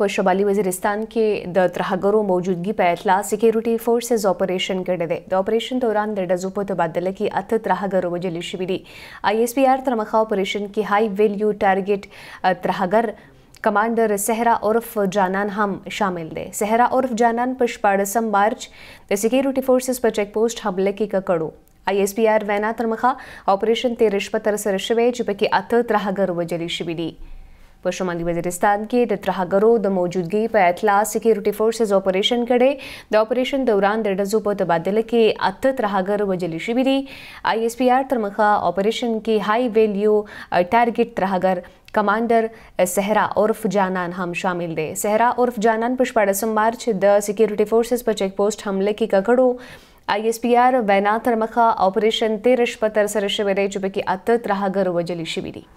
په شمالي وزیرستان کې د ترهګرو موجودګي په اطلاع سکیورټي فورسز اپریشن کړی دی د اپریشن دوران د ډزو په تبادله کې اته ترهګر وجل شوي دي آی ایس پی آر تر مخه اپریشن کې های ویلیو ټارګټ ترهګر کمانډر صحرا عرف جانان هم شامل دی صحرا عرف جانان په شپاړسم مارچ د سکیورټي فورسز په چیک پوسټ حمله کې ککړو آی ایس پی آر وینا تر مخه اپریشن تیرش په تر سره شوی چې پکې اته ترهګر وجلې شوي دي په شمالي وزیرستان کې د ترهګرو د موجودګۍ په اطلاع سکیورټي فورسز اپریشن کړي د اپریشن دوران د ډزو په تبادله کې اته ترهګر وجلې شوې دي آی ایس پی آر تر مخه اپریشن کې های ویلیو ټارګټ ترهګر کمانډر صحرا عرف جانان هم شامل دي صحرا عرف جانان په 14 مارچ د سکیورټي فورسز په چیک پوسټ حمله کې ککړو آی ایس پی آر وینا تر مخه اپریشن 13 شپه تر سره شوی دی چې پکې اته ترهګر وجلې شوي دي